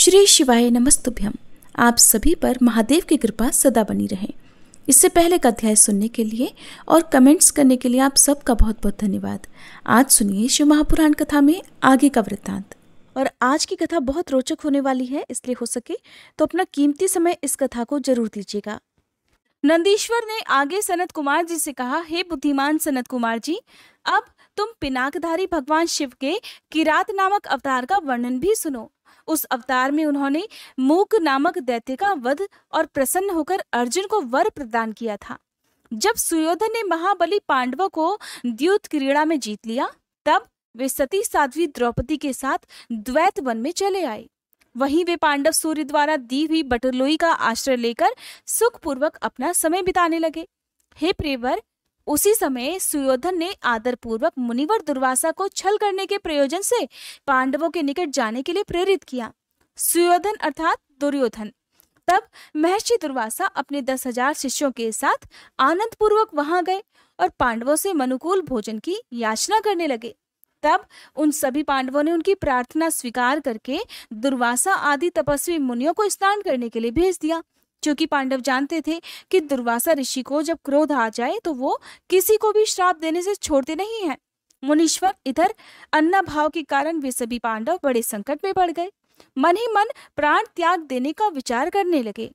श्री शिवाय नमस्तुभ्यम आप सभी पर महादेव की कृपा सदा बनी रहे इससे पहले का अध्याय सुनने के लिए और कमेंट्स करने के लिए आप सबका बहुत बहुत धन्यवाद आज सुनिए शिव महापुराण कथा में आगे का वृत्तांत और आज की कथा बहुत रोचक होने वाली है इसलिए हो सके तो अपना कीमती समय इस कथा को जरूर दीजिएगा नंदीश्वर ने आगे सनत कुमार जी से कहा हे बुद्धिमान सनत कुमार जी अब तुम पिनाकधारी भगवान शिव के किरात नामक अवतार का वर्णन भी सुनो उस अवतार में उन्होंने मूक नामक दैत्य का वध और प्रसन्न होकर अर्जुन को वर प्रदान किया था जब सुयोधन ने महाबली पांडव को द्युत क्रीड़ा में जीत लिया तब वे सती साध्वी द्रौपदी के साथ द्वैत वन में चले आए वहीं वे पांडव सूर्य द्वारा दी हुई बटरलोई का आश्रय लेकर सुखपूर्वक अपना समय बिताने लगे हे प्रेवर उसी समय सुयोधन ने आदरपूर्वक मुनिवर दुर्वासा को छल करने के प्रयोजन से पांडवों के निकट जाने के लिए प्रेरित किया सुयोधन अर्थात दुर्योधन तब महर्षि दुर्वासा अपने दस हजार शिष्यों के साथ आनंद पूर्वक वहां गए और पांडवों से मनुकूल भोजन की याचना करने लगे तब उन सभी पांडवों ने उनकी प्रार्थना स्वीकार करके दुर्वासा आदि तपस्वी मुनियों को स्नान करने के लिए भेज दिया क्योंकि पांडव जानते थे कि दुर्वासा ऋषि को जब क्रोध आ जाए तो वो किसी को भी श्राप देने से छोड़ते नहीं है मुनीश्वर इधर अन्ना भाव के कारण वे सभी पांडव बड़े संकट में पड़ गए मन ही मन प्राण त्याग देने का विचार करने लगे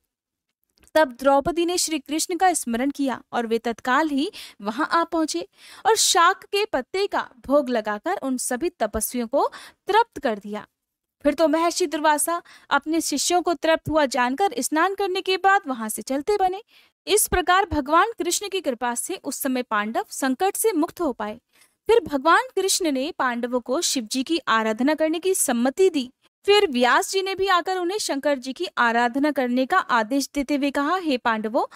तब द्रौपदी ने श्री कृष्ण का स्मरण किया और वे तत्काल ही वहां आ पहुंचे और शाक के पत्ते का भोग लगाकर उन सभी तपस्वियों को तृप्त कर दिया फिर तो महर्षि दुर्वासा अपने शिष्यों को तृप्त हुआ जानकर स्नान करने के बाद वहां से चलते बने इस प्रकार भगवान कृष्ण की कृपा से उस समय पांडव संकट से मुक्त हो पाए फिर भगवान कृष्ण ने पांडवों को शिव जी की आराधना करने की सम्मति दी फिर व्यास जी ने भी आकर उन्हें शंकर जी की आराधना करने का आदेश देते हुए कहा हे पांडवों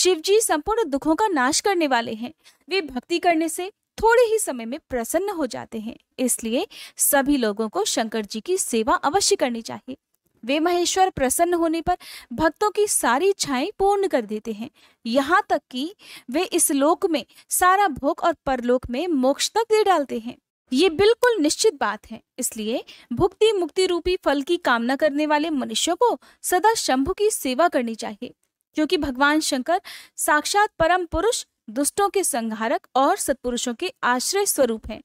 शिव जी संपूर्ण दुखों का नाश करने वाले हैं वे भक्ति करने से थोड़े ही समय में प्रसन्न हो जाते हैं इसलिए सभी लोगों को शंकर जी की सेवा अवश्य करनी चाहिए वे महेश्वर प्रसन्न होने पर भक्तों की सारी इच्छाएं पूर्ण कर देते हैं यहाँ तक कि वे इस लोक में सारा भोग और परलोक में मोक्ष तक दे डालते हैं ये बिल्कुल निश्चित बात है इसलिए भुक्ति मुक्ति रूपी फल की कामना करने वाले मनुष्यों को सदा शंभु की सेवा करनी चाहिए क्योंकि भगवान शंकर साक्षात परम पुरुष दुष्टों के संहारक और सत्पुरुषों के आश्रय स्वरूप हैं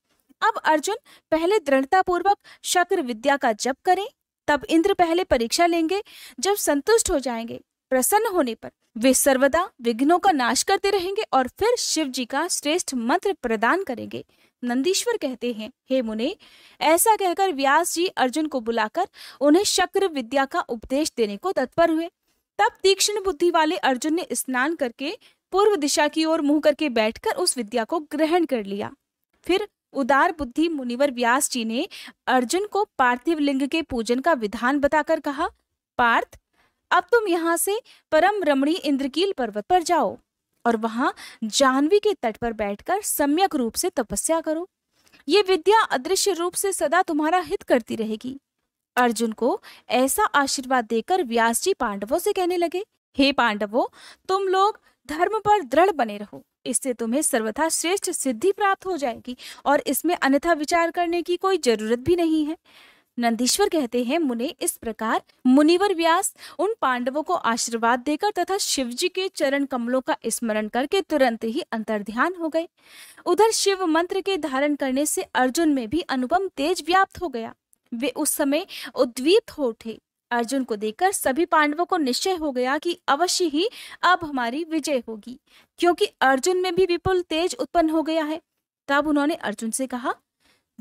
अब अर्जुन पहले दृढ़ता पूर्वक शक्र विद्या का जप करें तब इंद्र पहले परीक्षा लेंगे जब संतुष्ट हो जाएंगे प्रसन्न होने पर वे सर्वदा विघ्नों का नाश करते रहेंगे और फिर शिव जी का श्रेष्ठ मंत्र प्रदान करेंगे नंदीश्वर कहते हैं हे मुने ऐसा कहकर व्यास जी अर्जुन को बुलाकर उन्हें शक्र विद्या का उपदेश देने को तत्पर हुए तब तीक्ष्ण बुद्धि वाले अर्जुन ने स्नान करके पूर्व दिशा की ओर मुंह करके बैठकर उस विद्या को ग्रहण कर लिया फिर उदार बुद्धि मुनिवर व्यास जी ने अर्जुन को पार्थिव लिंग के पूजन का विधान बताकर कहा पार्थ अब तुम यहाँ से परम रमणी इंद्रकील पर्वत पर जाओ और वहां जानवी के तट पर बैठकर सम्यक रूप से तपस्या करो ये विद्या अदृश्य रूप से सदा तुम्हारा हित करती रहेगी अर्जुन को ऐसा आशीर्वाद देकर व्यास जी पांडवों से कहने लगे हे पांडवों तुम लोग धर्म पर दृढ़ बने रहो इससे तुम्हें सर्वथा श्रेष्ठ सिद्धि प्राप्त हो जाएगी और इसमें अन्यथा विचार करने की कोई जरूरत भी नहीं है नंदीश्वर कहते हैं मुने इस प्रकार मुनिवर व्यास उन पांडवों को आशीर्वाद देकर तथा शिवजी के चरण कमलों का स्मरण करके तुरंत ही अंतर्ध्यान हो गए उधर शिव मंत्र के धारण करने से अर्जुन में भी अनुपम तेज व्याप्त हो गया वे उस समय उद्वीप हो उठे अर्जुन को देखकर सभी पांडवों को निश्चय हो गया कि अवश्य ही अब हमारी विजय होगी क्योंकि अर्जुन में भी विपुल तेज उत्पन्न हो गया है तब उन्होंने अर्जुन से कहा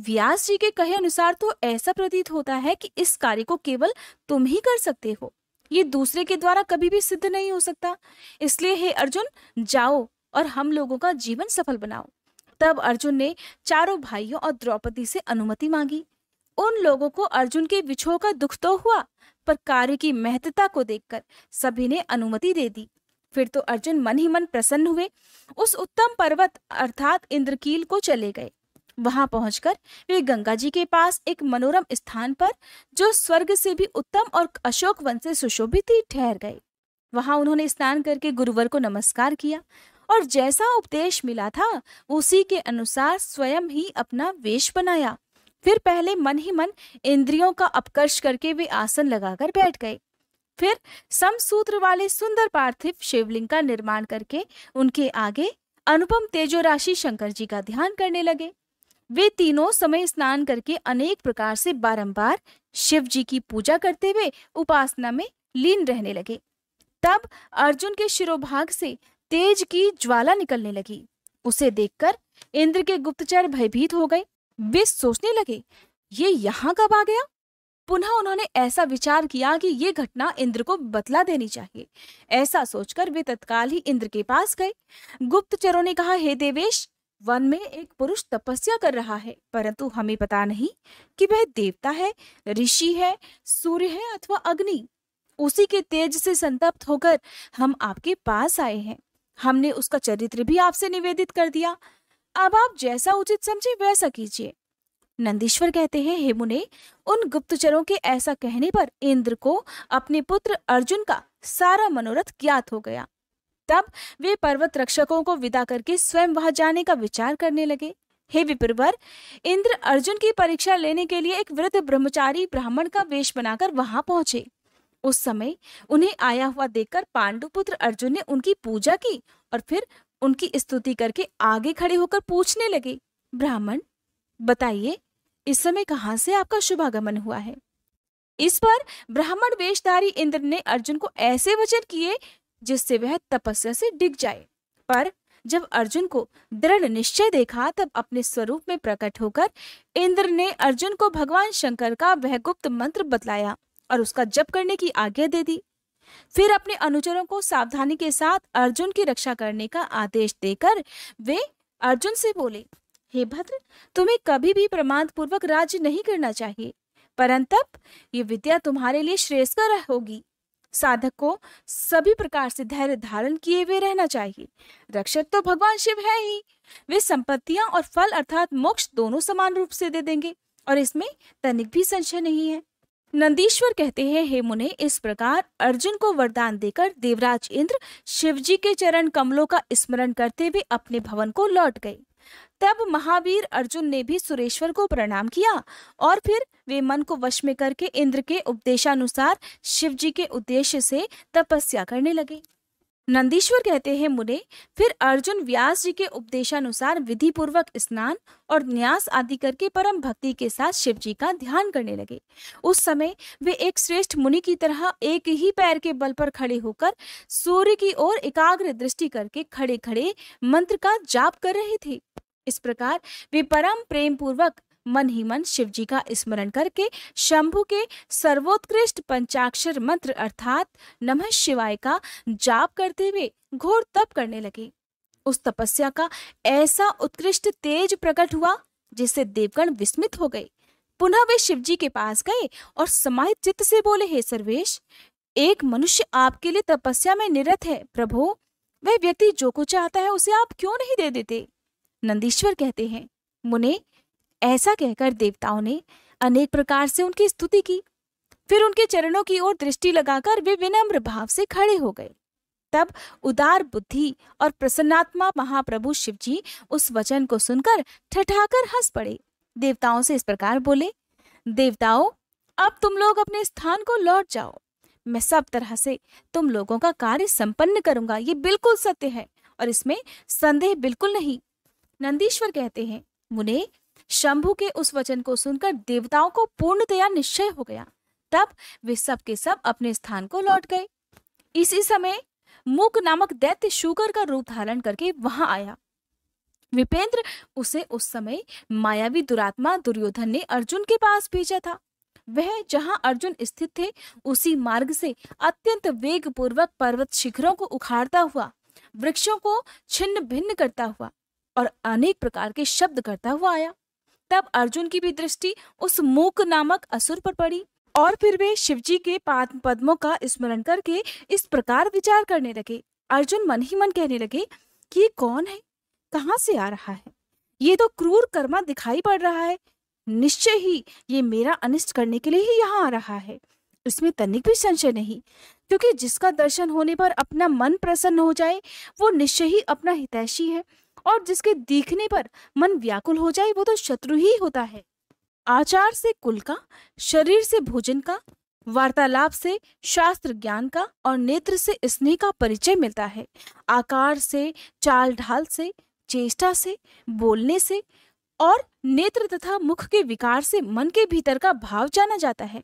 व्यास जी के कहे अनुसार तो ऐसा प्रतीत होता है कि इस कार्य को केवल तुम ही कर सकते हो ये दूसरे के द्वारा कभी भी सिद्ध नहीं हो सकता इसलिए हे अर्जुन जाओ और हम लोगों का जीवन सफल बनाओ तब अर्जुन ने चारों भाइयों और द्रौपदी से अनुमति मांगी उन लोगों को अर्जुन के विछो का दुख तो हुआ पर कार्य की महत्ता को देखकर सभी ने अनुमति दे दी फिर तो अर्जुन मन ही मन प्रसन्न हुए उस उत्तम पर्वत अर्थात इंद्रकील को चले गए वहां पहुंचकर वे गंगा जी के पास एक मनोरम स्थान पर जो स्वर्ग से भी उत्तम और अशोक वन से सुशोभित थी ठहर गए वहां उन्होंने स्नान करके गुरुवर को नमस्कार किया और जैसा उपदेश मिला था उसी के अनुसार स्वयं ही अपना वेश बनाया फिर पहले मन ही मन इंद्रियों का अपकर्ष करके वे आसन लगाकर बैठ गए फिर समसूत्र वाले सुंदर पार्थिव शिवलिंग का निर्माण करके उनके आगे अनुपम तेजो राशि शंकर जी का ध्यान करने लगे वे तीनों समय स्नान करके अनेक प्रकार से बारंबार शिव जी की पूजा करते हुए उपासना में लीन रहने लगे तब अर्जुन के शिरोभाग से तेज की ज्वाला निकलने लगी उसे देखकर इंद्र के गुप्तचर भयभीत हो गए वे सोचने लगे ये यहां कब आ गया पुनः उन्होंने ऐसा विचार किया कि ये घटना इंद्र को बतला देनी चाहिए ऐसा सोचकर वे तत्काल ही इंद्र के पास गए गुप्तचरों ने कहा हे देवेश वन में एक पुरुष तपस्या कर रहा है परंतु हमें पता नहीं कि वह देवता है ऋषि है सूर्य है अथवा अग्नि उसी के तेज से संतप्त होकर हम आपके पास आए हैं हमने उसका चरित्र भी आपसे निवेदित कर दिया अब आप जैसा उचित समझे वैसा कीजिए नंदीश्वर कहते हैं हे मुने उन गुप्तचरों के ऐसा कहने पर इंद्र को अपने पुत्र अर्जुन का सारा मनोरथ ज्ञात हो गया तब वे पर्वत रक्षकों को विदा करके स्वयं वहां जाने का विचार करने लगे हे विप्रवर इंद्र अर्जुन की परीक्षा लेने के लिए एक वृद्ध ब्रह्मचारी ब्राह्मण का वेश बनाकर वहां पहुंचे उस समय उन्हें आया हुआ देखकर पांडुपुत्र अर्जुन ने उनकी पूजा की और फिर उनकी स्तुति करके आगे खड़े होकर पूछने लगे ब्राह्मण बताइए इस समय कहाँ से आपका शुभागमन हुआ है इस पर ब्राह्मण वेशधारी इंद्र ने अर्जुन को ऐसे वचन किए जिससे वह तपस्या से डिग जाए पर जब अर्जुन को दृढ़ निश्चय देखा तब अपने स्वरूप में प्रकट होकर इंद्र ने अर्जुन को भगवान शंकर का वह गुप्त मंत्र बतलाया और उसका जप करने की आज्ञा दे दी फिर अपने अनुचरों को सावधानी के साथ अर्जुन की रक्षा करने का आदेश देकर वे अर्जुन से बोले हे भद्र तुम्हें कभी भी प्रमाद पूर्वक राज्य नहीं करना चाहिए परंतप ये विद्या तुम्हारे लिए श्रेयस्कर होगी साधक को सभी प्रकार से धैर्य धारण किए हुए रहना चाहिए रक्षक तो भगवान शिव है ही वे संपत्तियां और फल अर्थात मोक्ष दोनों समान रूप से दे देंगे और इसमें तनिक भी संशय नहीं है नंदीश्वर कहते हैं हे मुने इस प्रकार अर्जुन को वरदान देकर देवराज इंद्र शिवजी के चरण कमलों का स्मरण करते हुए अपने भवन को लौट गए तब महावीर अर्जुन ने भी सुरेश्वर को प्रणाम किया और फिर वे मन को वश में करके इंद्र के उपदेशानुसार शिवजी के उद्देश्य से तपस्या करने लगे नंदीश्वर कहते हैं मुने फिर अर्जुन व्यास जी के उपदेशानुसार विधि पूर्वक स्नान और न्यास आदि करके परम भक्ति के साथ शिव जी का ध्यान करने लगे उस समय वे एक श्रेष्ठ मुनि की तरह एक ही पैर के बल पर खड़े होकर सूर्य की ओर एकाग्र दृष्टि करके खड़े खड़े मंत्र का जाप कर रहे थे इस प्रकार वे परम प्रेम पूर्वक मन ही मन शिव जी का स्मरण करके शंभु के सर्वोत्कृष्ट पंचाक्षर मंत्र अर्थात नमः शिवाय का जाप करते हुए घोर तप करने लगे उस तपस्या का ऐसा उत्कृष्ट तेज प्रकट हुआ जिससे देवगण विस्मित हो गए पुनः वे शिव जी के पास गए और समाहित चित्त से बोले हे सर्वेश एक मनुष्य आपके लिए तपस्या में निरत है प्रभु वह व्यक्ति जो कुछ चाहता है उसे आप क्यों नहीं दे देते नंदीश्वर कहते हैं मुने ऐसा कहकर देवताओं ने अनेक प्रकार से उनकी स्तुति की फिर उनके चरणों की ओर दृष्टि लगाकर वे विनम्र भाव से खड़े हो गए तब उदार बुद्धि और प्रसन्नात्मा महाप्रभु शिव जी उस वचन को सुनकर ठठाकर हंस पड़े देवताओं से इस प्रकार बोले देवताओं अब तुम लोग अपने स्थान को लौट जाओ मैं सब तरह से तुम लोगों का कार्य संपन्न करूंगा ये बिल्कुल सत्य है और इसमें संदेह बिल्कुल नहीं नंदीश्वर कहते हैं मुने शंभु के उस वचन को सुनकर देवताओं को पूर्णतया निश्चय हो गया तब वे सब के सब अपने स्थान को लौट गए इसी समय मुक नामक दैत्य शुकर का रूप धारण करके वहां आया विपेंद्र उसे उस समय मायावी दुरात्मा दुर्योधन ने अर्जुन के पास भेजा था वह जहां अर्जुन स्थित थे उसी मार्ग से अत्यंत वेग पूर्वक पर्वत शिखरों को उखाड़ता हुआ वृक्षों को छिन्न भिन्न करता हुआ और अनेक प्रकार के शब्द करता हुआ आया तब अर्जुन की भी दृष्टि उस मूक नामक असुर पर पड़ी और फिर वे शिवजी के पाद पद्मों का स्मरण करके इस प्रकार विचार करने लगे अर्जुन मन ही मन कहने लगे कि ये कौन है कहाँ से आ रहा है ये तो क्रूर कर्मा दिखाई पड़ रहा है निश्चय ही ये मेरा अनिष्ट करने के लिए ही यहाँ आ रहा है इसमें तनिक भी संशय नहीं क्योंकि जिसका दर्शन होने पर अपना मन प्रसन्न हो जाए वो निश्चय ही अपना हितैषी है और जिसके देखने पर मन व्याकुल हो जाए वो तो शत्रु ही होता है आचार से कुल का शरीर से भोजन का वार्तालाप से शास्त्र ज्ञान का और नेत्र से स्नेह का परिचय मिलता है आकार से चाल ढाल से चेष्टा से बोलने से और नेत्र तथा मुख के विकार से मन के भीतर का भाव जाना जाता है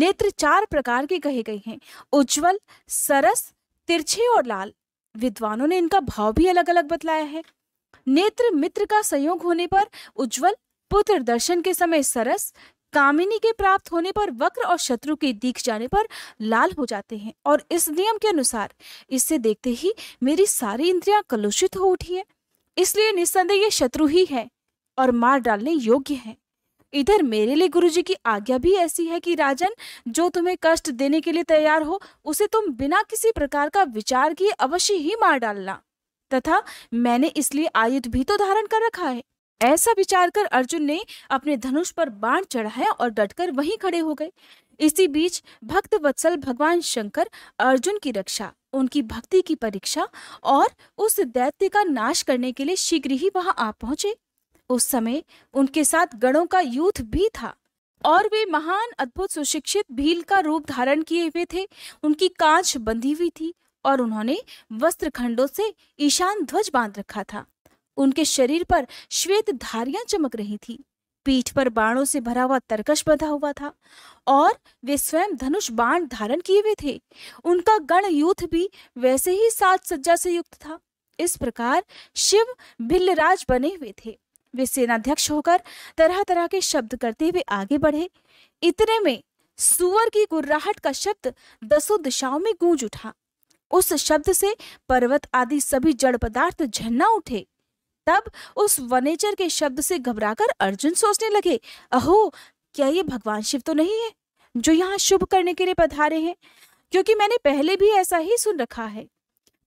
नेत्र चार प्रकार के कहे गए हैं उज्जवल सरस तिरछे और लाल विद्वानों ने इनका भाव भी अलग अलग बतलाया है नेत्र मित्र का संयोग होने पर उज्जवल पुत्र दर्शन के समय सरस कामिनी के प्राप्त होने पर वक्र और शत्रु के दीख जाने पर लाल हो जाते हैं और इस नियम के अनुसार इससे देखते ही मेरी सारी इंद्रियां कलुषित हो उठी है इसलिए निस्संदेह ये शत्रु ही है और मार डालने योग्य है इधर मेरे लिए गुरुजी की आज्ञा भी ऐसी है कि राजन जो तुम्हें कष्ट देने के लिए तैयार हो उसे तुम बिना किसी प्रकार का विचार किए अवश्य ही मार डालना तथा मैंने इसलिए आयुध भी तो धारण कर रखा है ऐसा विचार कर अर्जुन ने अपने धनुष पर बाण चढ़ाया और डटकर वहीं खड़े हो गए इसी बीच भक्त वत्सल भगवान शंकर अर्जुन की रक्षा उनकी भक्ति की परीक्षा और उस दैत्य का नाश करने के लिए शीघ्र ही वहां आ पहुंचे उस समय उनके साथ गणों का यूथ भी था और वे महान अद्भुत सुशिक्षित भील का रूप धारण किए हुए थे उनकी कांच बंधी हुई थी और उन्होंने वस्त्र खंडों से ईशान ध्वज बांध रखा था उनके शरीर पर श्वेत धारियां चमक रही थी पीठ पर बाणों से भरा हुआ तरकश बंधा हुआ था और वे स्वयं धनुष बाण धारण किए हुए थे उनका गण यूथ भी वैसे ही साज सज्जा से युक्त था इस प्रकार शिव भिल्लराज बने हुए थे वे सेनाध्यक्ष होकर तरह तरह के शब्द करते हुए आगे बढ़े इतने में सुअर की गुर्राहट का शब्द दसों दिशाओं में गूंज उठा उस शब्द से पर्वत आदि सभी जड़ पदार्थ झन्ना उठे तब उस वनेचर के शब्द से घबराकर अर्जुन सोचने लगे अहो क्या ये भगवान शिव तो नहीं है जो यहाँ शुभ करने के लिए पधारे हैं क्योंकि मैंने पहले भी ऐसा ही सुन रखा है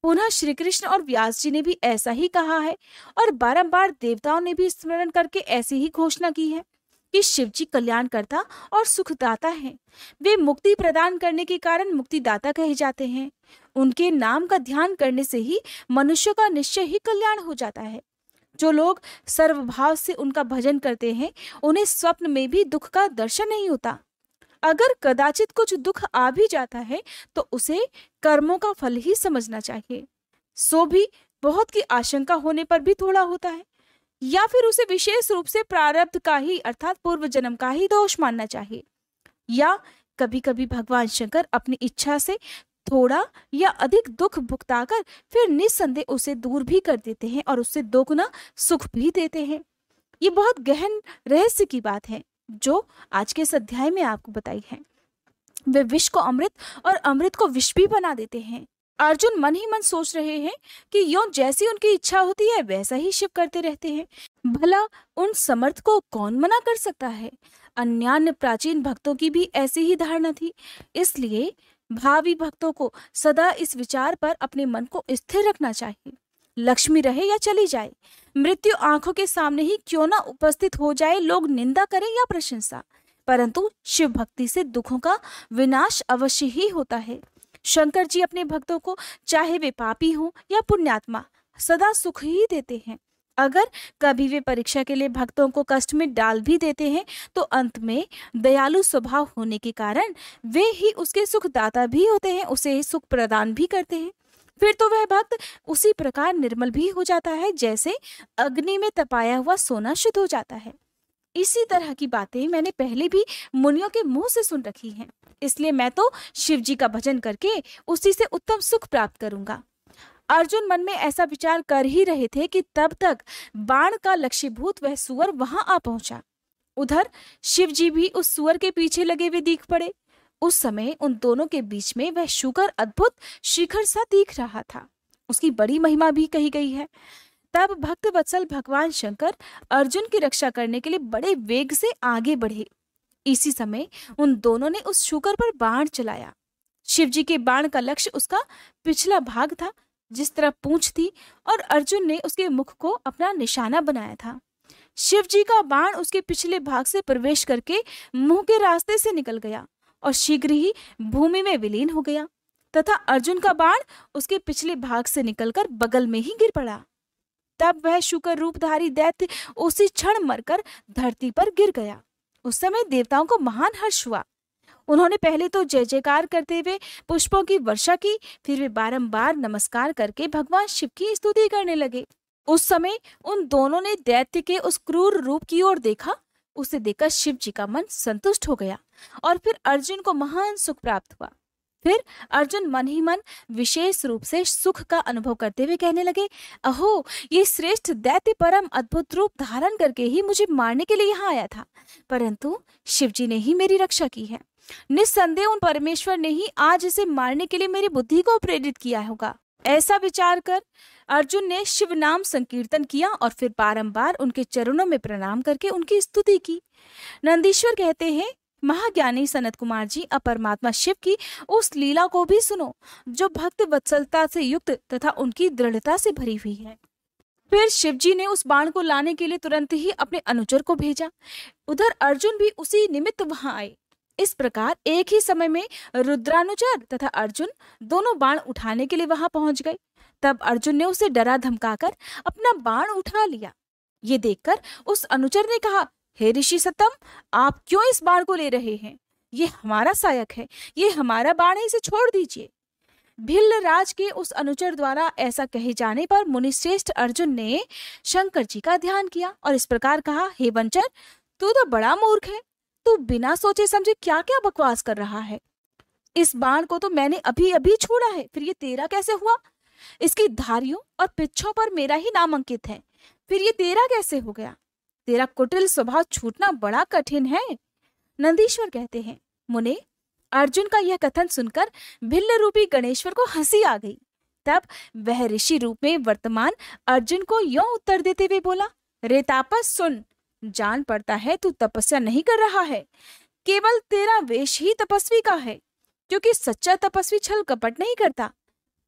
पुनः श्री कृष्ण और व्यास जी ने भी ऐसा ही कहा है और बारंबार देवताओं ने भी स्मरण करके ऐसी ही घोषणा की है कि शिवजी कल्याणकर्ता और सुखदाता हैं वे मुक्ति प्रदान करने के कारण मुक्तिदाता कहे जाते हैं उनके नाम का ध्यान करने से ही मनुष्य का निश्चय ही कल्याण हो जाता है जो लोग सर्वभाव से उनका भजन करते हैं उन्हें स्वप्न में भी दुख का दर्शन नहीं होता अगर कदाचित कुछ दुख आ भी जाता है तो उसे कर्मों का फल ही समझना चाहिए सो भी बहुत की आशंका होने पर भी थोड़ा होता है या फिर उसे विशेष रूप से प्रारब्ध का ही अर्थात पूर्व जन्म का ही दोष मानना चाहिए या कभी कभी भगवान शंकर अपनी इच्छा से थोड़ा या अधिक दुख भुगताकर फिर निस्संदेह उसे दूर भी कर देते हैं और उससे दोगुना सुख भी देते हैं ये बहुत गहन रहस्य की बात है जो आज के इस अध्याय में आपको बताई है वे विष को अमृत और अमृत को विष भी बना देते हैं अर्जुन मन ही मन सोच रहे हैं कि यो जैसी उनकी इच्छा होती है वैसा ही शिव करते रहते हैं भला उन समर्थ को कौन मना कर सकता है अन्य प्राचीन भक्तों की भी ऐसी ही धारणा थी इसलिए भावी भक्तों को सदा इस विचार पर अपने मन को स्थिर रखना चाहिए लक्ष्मी रहे या चली जाए मृत्यु आंखों के सामने ही क्यों ना उपस्थित हो जाए लोग निंदा करें या प्रशंसा परंतु शिव भक्ति से दुखों का विनाश अवश्य ही होता है शंकर जी अपने भक्तों को चाहे वे पापी हों या पुण्यात्मा सदा सुख ही देते हैं अगर कभी वे परीक्षा के लिए भक्तों को कष्ट में डाल भी देते हैं तो अंत में दयालु स्वभाव होने के कारण वे ही उसके सुखदाता भी होते हैं उसे सुख प्रदान भी करते हैं फिर तो वह भक्त उसी प्रकार निर्मल भी हो जाता है जैसे अग्नि में तपाया हुआ सोना शुद्ध हो जाता है इसी तरह की बातें मैंने पहले भी मुनियों के मुंह से सुन रखी हैं इसलिए मैं तो शिव जी का भजन करके उसी से उत्तम सुख प्राप्त करूंगा अर्जुन मन में ऐसा विचार कर ही रहे थे कि तब तक बाण का लक्ष्यभूत वह सुअर वहां आ पहुंचा उधर शिव जी भी उस सुअर के पीछे लगे हुए दिख पड़े उस समय उन दोनों के बीच में वह शुकर अद्भुत शिखर सा दिख रहा था उसकी बड़ी महिमा भी कही गई है तब भक्त वत्सल भगवान शंकर अर्जुन की रक्षा करने के लिए बड़े वेग से आगे बढ़े इसी समय उन दोनों ने उस शुकर पर बाण चलाया शिवजी के बाण का लक्ष्य उसका पिछला भाग था जिस तरह पूंछ थी और अर्जुन ने उसके मुख को अपना निशाना बनाया था शिव जी का बाण उसके पिछले भाग से प्रवेश करके मुंह के रास्ते से निकल गया और शीघ्र ही भूमि में विलीन हो गया तथा अर्जुन का बाण उसके पिछले भाग से निकलकर बगल में ही गिर पड़ा तब वह शुक्र रूपधारी दैत्य उसी क्षण मरकर धरती पर गिर गया उस समय देवताओं को महान हर्ष हुआ उन्होंने पहले तो जय जयकार करते हुए पुष्पों की वर्षा की फिर वे बारंबार नमस्कार करके भगवान शिव की स्तुति करने लगे उस समय उन दोनों ने दैत्य के उस क्रूर रूप की ओर देखा उसे देखकर शिव जी का मन संतुष्ट हो गया और फिर अर्जुन को महान सुख प्राप्त हुआ फिर अर्जुन मन ही मन विशेष रूप से सुख का अनुभव करते हुए कहने लगे अहो ये श्रेष्ठ दैत्य परम अद्भुत रूप धारण करके ही मुझे मारने के लिए यहाँ आया था परंतु शिवजी ने ही मेरी रक्षा की है निस्संदेह उन परमेश्वर ने ही आज इसे मारने के लिए मेरी बुद्धि को प्रेरित किया होगा ऐसा विचार कर अर्जुन ने शिव नाम संकीर्तन किया और फिर बारंबार उनके चरणों में प्रणाम करके उनकी स्तुति की नंदीश्वर कहते हैं महाज्ञानी सनत कुमार जी अपरमात्मा शिव की उस लीला को भी सुनो जो भक्त वत्सलता से युक्त तथा उनकी दृढ़ता से भरी हुई है फिर शिवजी ने उस बाण को लाने के लिए तुरंत ही अपने अनुचर को भेजा उधर अर्जुन भी उसी निमित्त वहां आए इस प्रकार एक ही समय में रुद्रानुचर तथा अर्जुन दोनों बाण उठाने के लिए वहां पहुंच गए तब अर्जुन ने उसे डरा धमकाकर अपना बाण उठा लिया ये देखकर उस अनुचर ने कहा हे ऋषि सतम आप क्यों इस बाण को ले रहे हैं ये हमारा सायक है ये हमारा बाण है इसे छोड़ दीजिए भिल्ल राज के उस अनुचर द्वारा ऐसा कहे जाने पर मुनिश्रेष्ठ अर्जुन ने शंकर जी का ध्यान किया और इस प्रकार कहा हे बंचर तू तो बड़ा मूर्ख है तू बिना सोचे समझे क्या क्या बकवास कर रहा है इस बाण को तो मैंने अभी अभी छोड़ा है फिर ये तेरा कैसे हुआ इसकी धारियों और पिछों पर मेरा ही नाम अंकित है फिर ये तेरा कैसे हो गया तेरा कुटिल स्वभाव छूटना बड़ा कठिन है नंदीश्वर कहते हैं मुने अर्जुन का यह कथन सुनकर भिल्ल रूपी गणेश्वर को हंसी आ गई तब वह ऋषि रूप में वर्तमान अर्जुन को यो उत्तर देते हुए बोला रेतापस सुन जान पड़ता है तू तपस्या नहीं कर रहा है केवल तेरा वेश ही तपस्वी का है क्योंकि सच्चा तपस्वी छल कपट नहीं करता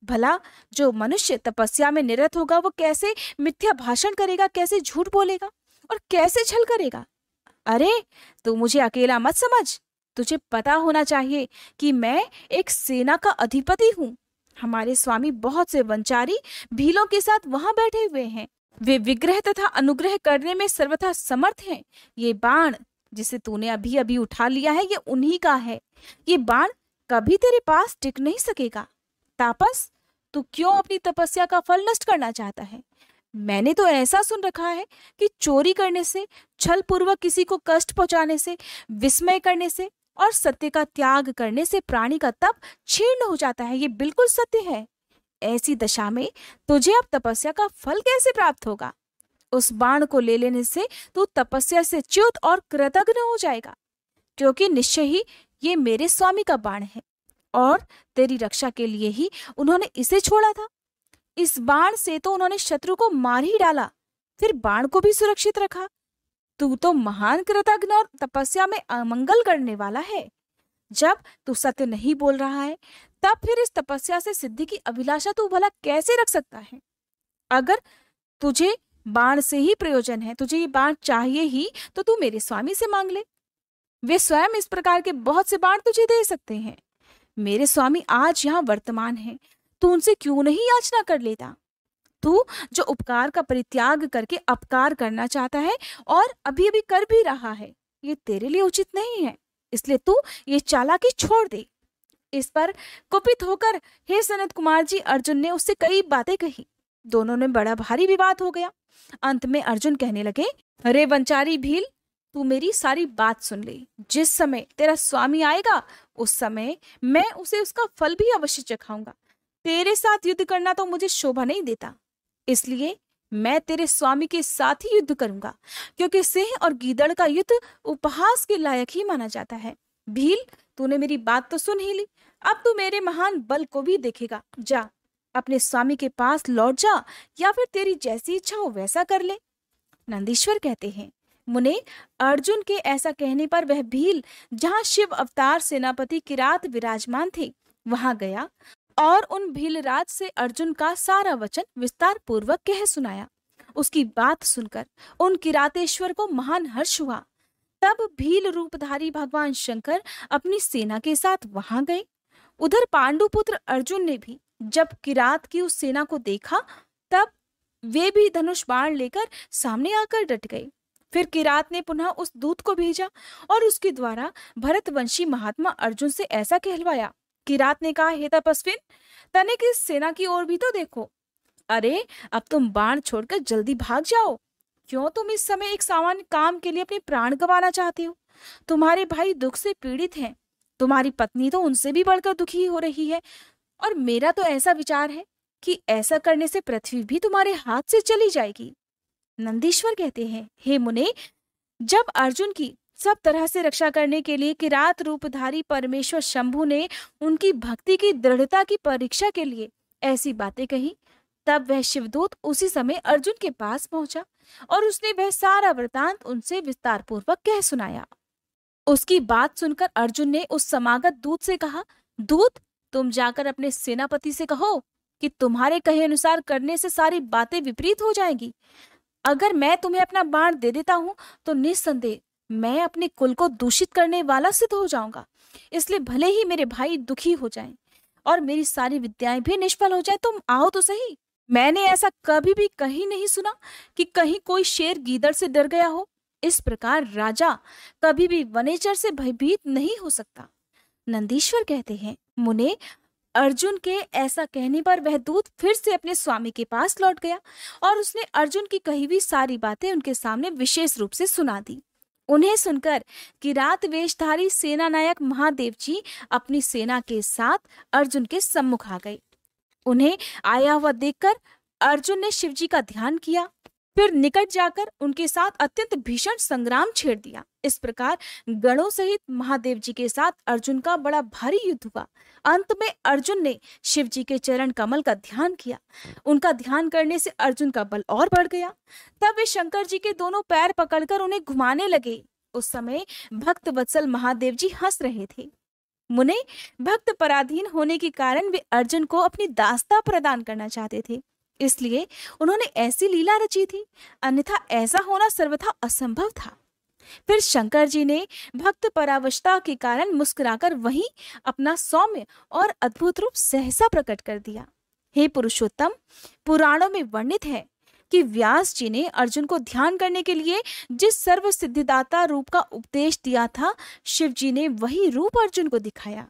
भला जो मनुष्य तपस्या में निरत होगा वो कैसे मिथ्या भाषण करेगा कैसे झूठ बोलेगा और कैसे छल करेगा अरे तू मुझे अकेला मत समझ तुझे पता होना चाहिए कि मैं एक सेना का अधिपति हूँ हमारे स्वामी बहुत से वंचारी भीलों के साथ वहां बैठे हुए हैं वे विग्रह तथा अनुग्रह करने में सर्वथा समर्थ हैं ये बाण जिसे तूने अभी अभी उठा लिया है ये उन्हीं का है ये बाण कभी तेरे पास टिक नहीं सकेगा तापस तू क्यों अपनी तपस्या का फल नष्ट करना चाहता है मैंने तो ऐसा सुन रखा है कि चोरी करने से छल पूर्वक किसी को कष्ट पहुंचाने से विस्मय करने से और सत्य का त्याग करने से प्राणी का तप छीर्ण हो जाता है ये बिल्कुल सत्य है ऐसी दशा में तुझे अब तपस्या का फल कैसे प्राप्त होगा उस बाण को ले लेने से तू तपस्या से च्युत और कृतज्ञ हो जाएगा क्योंकि निश्चय ही ये मेरे स्वामी का बाण है और तेरी रक्षा के लिए ही उन्होंने इसे छोड़ा था इस बाण से तो उन्होंने शत्रु को मार ही डाला फिर बाण को भी सुरक्षित रखा तू तो महान कृतज्ञ और तपस्या में अमंगल करने वाला है जब तू सत्य नहीं बोल रहा है तब फिर इस तपस्या से सिद्धि की अभिलाषा तू भला कैसे रख सकता है अगर तुझे बाण से ही प्रयोजन है तुझे ये बाण चाहिए ही तो तू मेरे स्वामी से मांग ले वे स्वयं इस प्रकार के बहुत से बाण तुझे दे सकते हैं मेरे स्वामी आज यहाँ वर्तमान हैं तू उनसे क्यों नहीं याचना कर लेता तू जो उपकार का परित्याग करके अपकार करना चाहता है और अभी अभी कर भी रहा है ये तेरे लिए उचित नहीं है इसलिए तू ये चालाकी छोड़ दे इस पर कुपित होकर हे सनत कुमार जी अर्जुन ने उससे कई बातें कही दोनों में बड़ा भारी विवाद हो गया अंत में अर्जुन कहने लगे अरे बंचारी भील तू मेरी सारी बात सुन ले जिस समय तेरा स्वामी आएगा उस समय मैं उसे उसका फल भी अवश्य चखाऊंगा तेरे साथ युद्ध करना तो मुझे शोभा नहीं देता इसलिए मैं तेरे स्वामी के साथ ही युद्ध करूंगा क्योंकि सिंह और गीदड़ का युद्ध उपहास के लायक ही माना जाता है भील तूने मेरी बात तो सुन ही ली अब तू मेरे महान बल को भी देखेगा जा अपने स्वामी के पास लौट जा या फिर तेरी जैसी इच्छा हो वैसा कर ले नंदीश्वर कहते हैं मुने अर्जुन के ऐसा कहने पर वह भील जहाँ शिव अवतार सेनापति किरात विराजमान थे वहां गया और उन भीलराज से अर्जुन का सारा वचन विस्तार पूर्वक कह सुनाया उसकी बात सुनकर उन किरातेश्वर को महान हर्ष हुआ तब भील रूपधारी भगवान शंकर अपनी सेना के साथ वहां गए उधर पांडुपुत्र अर्जुन ने भी जब किरात की उस सेना को देखा तब वे भी धनुष बाण लेकर सामने आकर डट गए फिर किरात ने पुनः उस दूत को भेजा और उसके द्वारा भरतवंशी महात्मा अर्जुन से ऐसा कहलवाया किरात ने कहा हे तपस्विन तनिक इस सेना की ओर भी तो देखो अरे अब तुम बाण छोड़कर जल्दी भाग जाओ क्यों तुम इस समय एक सामान्य काम के लिए अपने प्राण गंवाना चाहते हो तुम्हारे भाई दुख से पीड़ित हैं तुम्हारी पत्नी तो उनसे भी बढ़कर दुखी हो रही है और मेरा तो ऐसा विचार है कि ऐसा करने से पृथ्वी भी तुम्हारे हाथ से चली जाएगी नंदीश्वर कहते हैं हे मुने जब अर्जुन की सब तरह से रक्षा करने के लिए किरात रूपधारी परमेश्वर शंभु ने उनकी भक्ति की दृढ़ता की परीक्षा के लिए ऐसी बातें कही तब वह शिवदूत उसी समय अर्जुन के पास पहुंचा और उसने वह सारा वृतांत उनसे विस्तार पूर्वक कह सुनाया उसकी बात सुनकर अर्जुन ने उस समागत दूत से कहा दूत तुम जाकर अपने सेनापति से कहो कि तुम्हारे कहे अनुसार करने से सारी बातें विपरीत हो जाएंगी अगर मैं तुम्हें अपना बाण दे देता हूं तो निस्संदेह मैं अपने कुल को दूषित करने वाला सिद्ध हो जाऊंगा इसलिए भले ही मेरे भाई दुखी हो जाएं और मेरी सारी विद्याएं भी निष्फल हो जाए तुम आओ तो सही मैंने ऐसा कभी भी कहीं नहीं सुना कि कहीं कोई शेर गीदड़ से डर गया हो इस प्रकार राजा कभी भी वनेचर से भयभीत नहीं हो सकता नंदीश्वर कहते हैं मुने अर्जुन के ऐसा कहने पर वह दूत फिर से अपने स्वामी के पास लौट गया और उसने अर्जुन की कही हुई सारी बातें उनके सामने विशेष रूप से सुना दी उन्हें सुनकर किरात वेशधारी सेना नायक महादेव जी अपनी सेना के साथ अर्जुन के सम्मुख आ गए उन्हें आया हुआ देखकर अर्जुन ने शिवजी का ध्यान किया फिर निकट जाकर उनके साथ अत्यंत भीषण संग्राम छेड़ दिया इस प्रकार गणों सहित महादेव जी के साथ अर्जुन का बड़ा भारी युद्ध हुआ अंत में अर्जुन ने शिव जी के चरण कमल का ध्यान किया उनका ध्यान करने से अर्जुन का बल और बढ़ गया तब वे शंकर जी के दोनों पैर पकड़कर उन्हें घुमाने लगे उस समय भक्त वत्सल महादेव जी हंस रहे थे मुने भक्त पराधीन होने के कारण वे अर्जुन को अपनी दास्ता प्रदान करना चाहते थे इसलिए उन्होंने ऐसी लीला रची थी अन्यथा ऐसा होना सर्वथा असंभव था फिर शंकर जी ने भक्त परावशता के कारण मुस्कुराकर वहीं अपना सौम्य और अद्भुत रूप सहसा प्रकट कर दिया हे पुरुषोत्तम पुराणों में वर्णित है कि व्यास जी ने अर्जुन को ध्यान करने के लिए जिस सर्व सिद्धिदाता रूप का उपदेश दिया था शिव जी ने वही रूप अर्जुन को दिखाया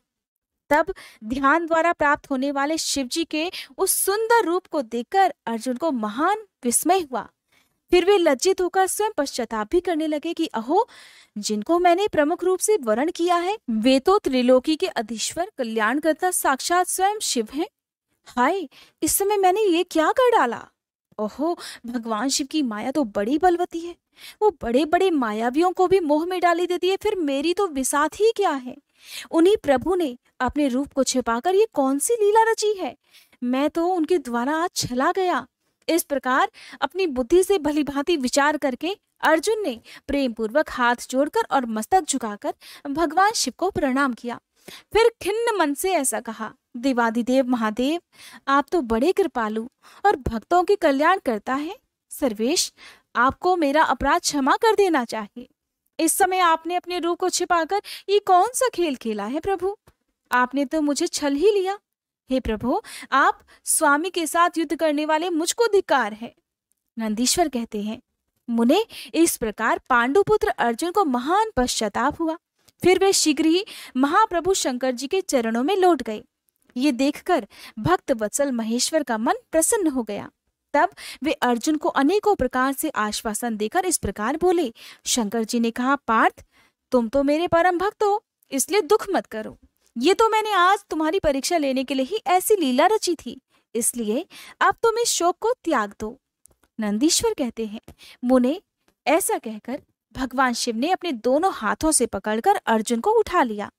तब ध्यान द्वारा प्राप्त होने वाले शिव जी के उस सुंदर रूप को देखकर अर्जुन को महान विस्मय हुआ फिर वे लज्जित होकर स्वयं पश्चाताप भी करने लगे कि अहो जिनको मैंने प्रमुख रूप से वर्ण किया है वे तो त्रिलोकी के अधीश्वर कल्याणकर्ता साक्षात स्वयं शिव हैं हाय इस समय मैंने ये क्या कर डाला ओहो भगवान शिव की माया तो बड़ी बलवती है वो बड़े बड़े मायावियों को भी मोह में डाली देती है फिर मेरी तो विसात ही क्या है उन्हीं प्रभु ने अपने रूप को छिपाकर ये कौन सी लीला रची है मैं तो उनके द्वारा आज छला गया इस प्रकार अपनी बुद्धि से भली भांति विचार करके अर्जुन ने प्रेम पूर्वक हाथ जोड़कर और मस्तक झुकाकर भगवान शिव को प्रणाम किया फिर खिन्न मन से ऐसा कहा देवादिदेव महादेव आप तो बड़े कृपालु और भक्तों के कल्याण करता है सर्वेश आपको मेरा अपराध क्षमा कर देना चाहिए इस समय आपने अपने रूह को छिपाकर ये कौन सा खेल खेला है प्रभु आपने तो मुझे छल ही लिया हे प्रभु आप स्वामी के साथ युद्ध करने वाले मुझको धिकार है नंदीश्वर कहते हैं मुने इस प्रकार पांडुपुत्र अर्जुन को महान पश्चाताप हुआ फिर वे शीघ्र ही महाप्रभु शंकर जी के चरणों में लौट गए ये देखकर भक्त वत्सल महेश्वर का मन प्रसन्न हो गया तब वे अर्जुन को अनेकों प्रकार से आश्वासन देकर इस प्रकार बोले शंकर जी ने कहा पार्थ तुम तो मेरे परम भक्त हो इसलिए दुख मत करो ये तो मैंने आज तुम्हारी परीक्षा लेने के लिए ही ऐसी लीला रची थी इसलिए अब तुम इस शोक को त्याग दो नंदीश्वर कहते हैं मुने ऐसा कहकर भगवान शिव ने अपने दोनों हाथों से पकड़कर अर्जुन को उठा लिया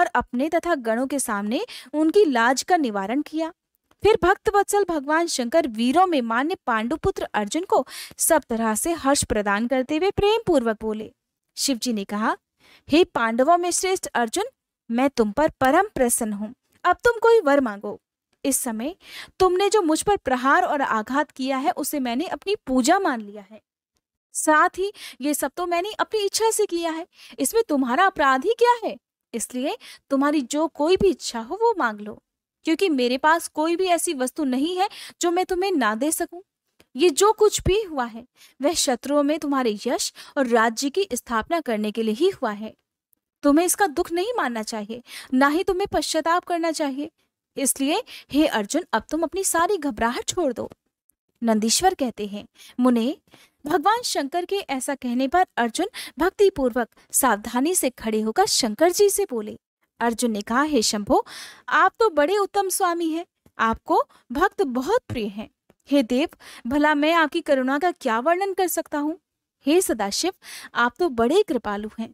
और अपने तथा गणों के सामने उनकी लाज का निवारण किया फिर भक्त वत्सल भगवान शंकर वीरों में मान्य पांडुपुत्र अर्जुन को सब तरह से हर्ष प्रदान करते हुए प्रेम पूर्वक बोले शिव जी ने कहा हे पांडवों में श्रेष्ठ अर्जुन मैं तुम पर परम प्रसन्न हूँ अब तुम कोई वर मांगो इस समय तुमने जो मुझ पर प्रहार और आघात किया है उसे मैंने अपनी पूजा मान लिया है साथ ही ये सब तो मैंने अपनी इच्छा से किया है इसमें तुम्हारा अपराध ही क्या है इसलिए तुम्हारी जो कोई भी इच्छा हो वो मांग लो क्योंकि मेरे पास कोई भी ऐसी वस्तु नहीं है जो मैं तुम्हें ना दे सकूं ये जो कुछ भी हुआ है वह शत्रुओं में तुम्हारे यश और राज्य की स्थापना करने के लिए ही हुआ है तुम्हें इसका दुख नहीं मानना चाहिए ना ही तुम्हें पश्चाताप करना चाहिए इसलिए हे अर्जुन अब तुम अपनी सारी घबराहट छोड़ दो नंदीश्वर कहते हैं मुने भगवान शंकर के ऐसा कहने पर अर्जुन भक्तिपूर्वक सावधानी से खड़े होकर शंकर जी से बोले अर्जुन ने कहा हे शंभो आप तो बड़े उत्तम स्वामी हैं आपको भक्त बहुत प्रिय हैं हे देव भला मैं आपकी करुणा का क्या वर्णन कर सकता हूँ हे सदाशिव आप तो बड़े कृपालु हैं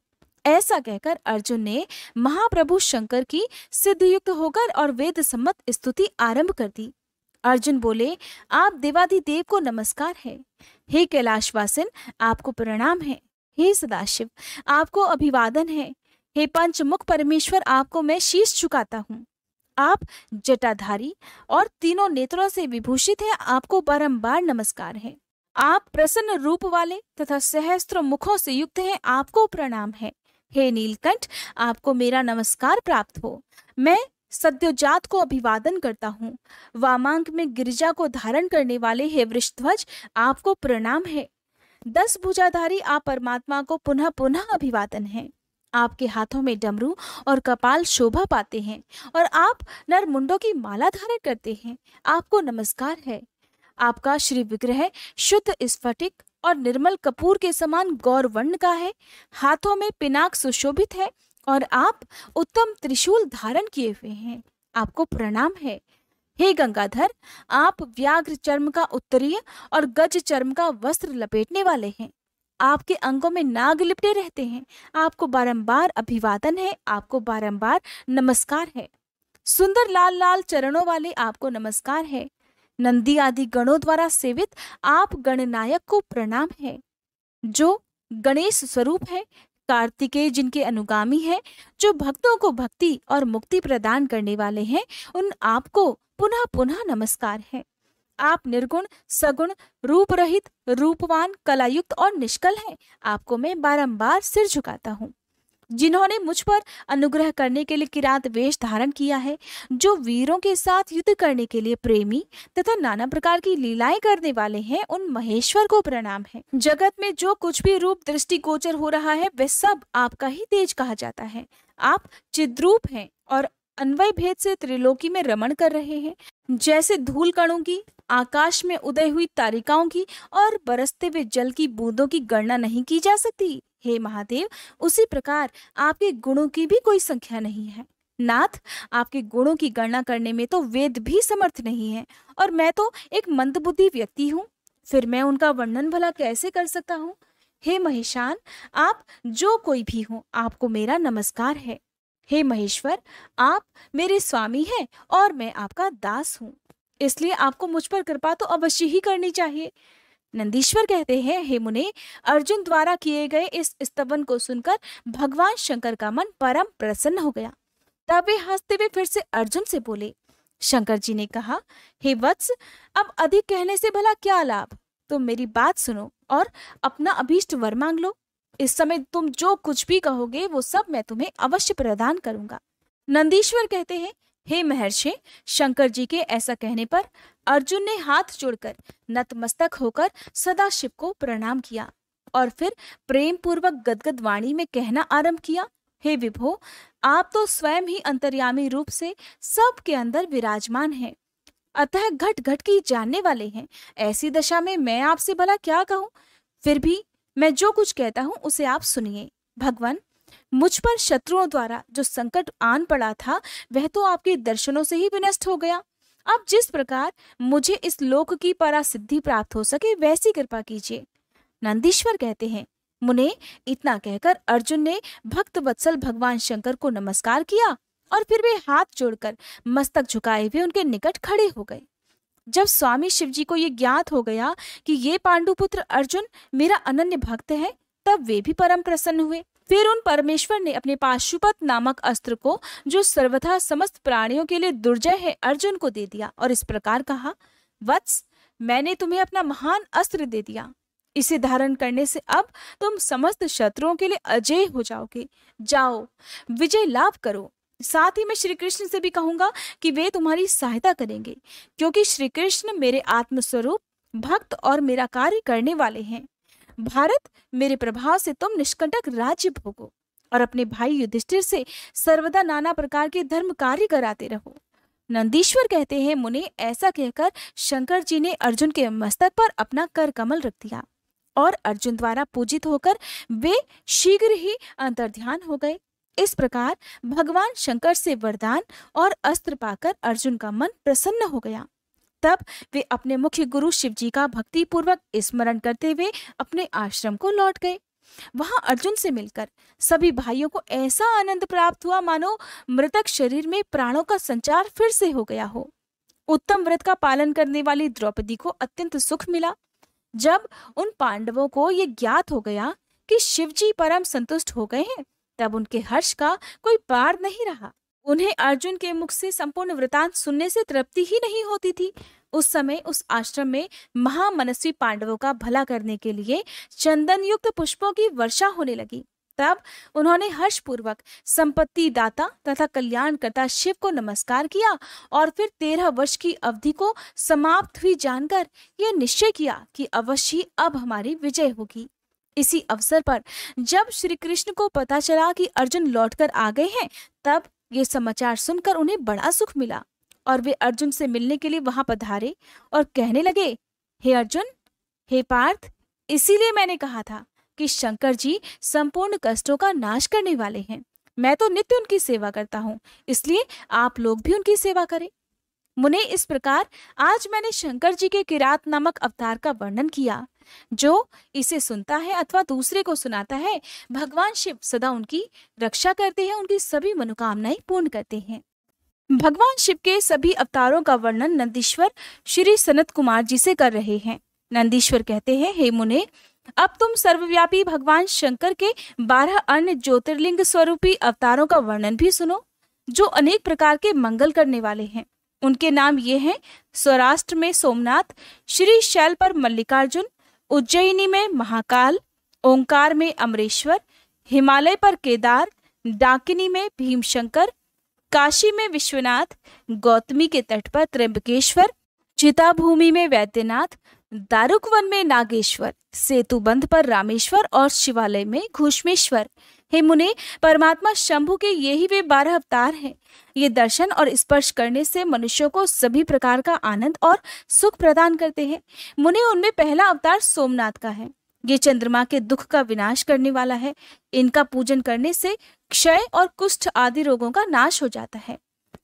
ऐसा कहकर अर्जुन ने महाप्रभु शंकर की सिद्धयुक्त होकर और वेद सम्मत स्तुति आरंभ कर दी अर्जुन बोले आप देवाधिदेव को नमस्कार है हे कैलाशवासिन आपको प्रणाम है हे सदाशिव आपको अभिवादन है हे पंचमुख परमेश्वर आपको मैं शीश चुकाता हूँ आप जटाधारी और तीनों नेत्रों से विभूषित हैं आपको बारंबार नमस्कार है आप प्रसन्न रूप वाले तथा सहस्त्र मुखों से युक्त हैं आपको प्रणाम है हे नीलकंठ आपको मेरा नमस्कार प्राप्त हो मैं सद्योजात को अभिवादन करता हूँ वामांक में गिरजा को धारण करने वाले हे वृष्ठध्वज आपको प्रणाम है दस भुजाधारी आप परमात्मा को पुनः पुनः अभिवादन है आपके हाथों में डमरू और कपाल शोभा पाते हैं और आप नर मुंडो की माला धारण करते हैं आपको नमस्कार है आपका श्री विग्रह शुद्ध स्फटिक और निर्मल कपूर के समान गौर वर्ण का है हाथों में पिनाक सुशोभित है और आप उत्तम त्रिशूल धारण किए हुए हैं आपको प्रणाम है हे गंगाधर आप व्याघ्र चर्म का उत्तरीय और गज चर्म का वस्त्र लपेटने वाले हैं आपके अंगों में नाग लिपटे रहते हैं आपको बारंबार अभिवादन है आपको बारंबार नमस्कार है सुंदर लाल लाल चरणों वाले आपको नमस्कार है नंदी आदि गणों द्वारा सेवित आप गणनायक को प्रणाम है जो गणेश स्वरूप है कार्तिकेय जिनके अनुगामी हैं जो भक्तों को भक्ति और मुक्ति प्रदान करने वाले हैं उन आपको पुनः पुनः नमस्कार है आप निर्गुण सगुण रूप रहित रूपवान कलायुक्त और निष्कल हैं आपको मैं बारंबार सिर झुकाता हूँ जिन्होंने मुझ पर अनुग्रह करने के लिए किरात वेश धारण किया है जो वीरों के साथ युद्ध करने के लिए प्रेमी तथा नाना प्रकार की लीलाएं करने वाले हैं उन महेश्वर को प्रणाम है जगत में जो कुछ भी रूप दृष्टि गोचर हो रहा है वह सब आपका ही तेज कहा जाता है आप चिद्रूप हैं और अन्वय भेद से त्रिलोकी में रमण कर रहे हैं जैसे धूल कणों की आकाश में उदय हुई तारिकाओं की और बरसते हुए जल की बूंदों की गणना नहीं की जा सकती हे महादेव उसी प्रकार आपके गुणों की भी कोई संख्या नहीं है नाथ आपके गुणों की गणना करने में तो वेद भी समर्थ नहीं है और मैं तो एक मंदबुद्धि व्यक्ति हूँ फिर मैं उनका वर्णन भला कैसे कर सकता हूँ हे महेशान आप जो कोई भी हो आपको मेरा नमस्कार है हे महेश्वर आप मेरे स्वामी हैं और मैं आपका दास हूँ इसलिए आपको मुझ पर कृपा तो अवश्य ही करनी चाहिए नंदीश्वर कहते हैं हे मुने अर्जुन द्वारा किए गए इस स्तवन को सुनकर भगवान शंकर का मन परम प्रसन्न हो गया तब वे हंसते हुए फिर से अर्जुन से बोले शंकर जी ने कहा हे वत्स अब अधिक कहने से भला क्या लाभ तुम तो मेरी बात सुनो और अपना अभीष्ट वर मांग लो इस समय तुम जो कुछ भी कहोगे वो सब मैं तुम्हें अवश्य प्रदान करूंगा नंदीश्वर कहते हैं हे महर्षि शंकर जी के ऐसा कहने पर अर्जुन ने हाथ जोड़कर नतमस्तक होकर सदा शिव को प्रणाम किया और फिर प्रेम पूर्वक गदगद वाणी में कहना आरंभ किया हे विभो आप तो स्वयं ही अंतर्यामी रूप से सबके अंदर विराजमान हैं अतः घट घट की जानने वाले हैं ऐसी दशा में मैं आपसे भला क्या कहूँ फिर भी मैं जो कुछ कहता हूँ उसे आप सुनिए भगवान मुझ पर शत्रुओं द्वारा जो संकट आन पड़ा था वह तो आपके दर्शनों से ही विनष्ट हो गया अब जिस प्रकार मुझे इस लोक की परासिद्धि प्राप्त हो सके वैसी कृपा कीजिए नंदीश्वर कहते हैं मुने इतना कहकर अर्जुन ने भक्त वत्सल भगवान शंकर को नमस्कार किया और फिर वे हाथ जोड़कर मस्तक झुकाए हुए उनके निकट खड़े हो गए जब स्वामी शिवजी को ये ज्ञात हो गया कि ये पांडुपुत्र अर्जुन मेरा अनन्य भक्त है तब वे भी परम प्रसन्न हुए फिर उन परमेश्वर ने अपने पाशुपत नामक अस्त्र को जो सर्वथा समस्त प्राणियों के लिए दुर्जय है अर्जुन को दे दिया और इस प्रकार कहा वत्स मैंने तुम्हें अपना महान अस्त्र दे दिया इसे धारण करने से अब तुम समस्त शत्रुओं के लिए अजय हो जाओगे जाओ विजय लाभ करो साथ ही मैं श्री कृष्ण से भी कहूंगा कि वे तुम्हारी सहायता करेंगे क्योंकि श्री कृष्ण मेरे आत्मस्वरूप भक्त और मेरा कार्य करने वाले हैं भारत मेरे प्रभाव से तुम निष्कंटक राज्य भोगो और अपने भाई युधिष्ठिर से सर्वदा नाना प्रकार के धर्म कार्य कराते रहो नंदीश्वर कहते हैं मुनि ऐसा कहकर शंकर जी ने अर्जुन के मस्तक पर अपना कर कमल रख दिया और अर्जुन द्वारा पूजित होकर वे शीघ्र ही अंतर्ध्यान हो गए इस प्रकार भगवान शंकर से वरदान और अस्त्र पाकर अर्जुन का मन प्रसन्न हो गया तब वे अपने मुख्य गुरु शिव जी का भक्ति पूर्वक स्मरण करते हुए अपने आश्रम को लौट गए वहां अर्जुन से मिलकर सभी भाइयों को ऐसा आनंद प्राप्त हुआ मानो मृतक शरीर में प्राणों का संचार फिर से हो गया हो उत्तम व्रत का पालन करने वाली द्रौपदी को अत्यंत सुख मिला जब उन पांडवों को ये ज्ञात हो गया कि शिवजी परम संतुष्ट हो गए हैं तब उनके हर्ष का कोई पार नहीं रहा उन्हें अर्जुन के मुख से संपूर्ण वृतांत सुनने से तृप्ति ही नहीं होती थी उस समय उस आश्रम में महामनस्वी पांडवों का भला करने के लिए चंदन युक्त पुष्पों की वर्षा होने लगी तब उन्होंने हर्ष पूर्वक संपत्ति दाता तथा कल्याणकर्ता शिव को नमस्कार किया और फिर तेरह वर्ष की अवधि को समाप्त हुई जानकर यह निश्चय किया कि अवश्य अब हमारी विजय होगी इसी अवसर पर जब श्री कृष्ण को पता चला कि अर्जुन लौटकर आ गए हैं तब ये समाचार सुनकर उन्हें बड़ा सुख मिला और वे अर्जुन से मिलने के लिए वहां पधारे और कहने लगे हे अर्जुन हे पार्थ इसीलिए मैंने कहा था कि शंकर जी संपूर्ण कष्टों का नाश करने वाले हैं मैं तो नित्य उनकी सेवा करता हूँ इसलिए आप लोग भी उनकी सेवा करें मुने इस प्रकार आज मैंने शंकर जी के किरात नामक अवतार का वर्णन किया जो इसे सुनता है अथवा दूसरे को सुनाता है भगवान शिव सदा उनकी रक्षा करते हैं उनकी सभी मनोकामनाएं पूर्ण करते हैं भगवान शिव के सभी अवतारों का वर्णन नंदीश्वर श्री सनत कुमार जी से कर रहे हैं नंदीश्वर कहते हैं हे मुने अब तुम सर्वव्यापी भगवान शंकर के बारह अन्य ज्योतिर्लिंग स्वरूपी अवतारों का वर्णन भी सुनो जो अनेक प्रकार के मंगल करने वाले हैं उनके नाम ये हैं स्वराष्ट्र में सोमनाथ श्री शैल पर मल्लिकार्जुन उज्जैनी में महाकाल ओंकार में अमरेश्वर हिमालय पर केदार डाकिनी में भीमशंकर काशी में विश्वनाथ गौतमी के तट पर त्रिंबकेश्वर चिताभूमि में वैद्यनाथ दारुक वन में नागेश्वर सेतु बंध पर रामेश्वर और शिवालय में घूष्मेश्वर हे मुने परमात्मा शंभु के यही वे बारह अवतार हैं ये दर्शन और स्पर्श करने से मनुष्यों को सभी प्रकार का आनंद और सुख प्रदान करते हैं मुने उनमें पहला अवतार सोमनाथ का है ये चंद्रमा के दुख का विनाश करने वाला है इनका पूजन करने से क्षय और कुष्ठ आदि रोगों का नाश हो जाता है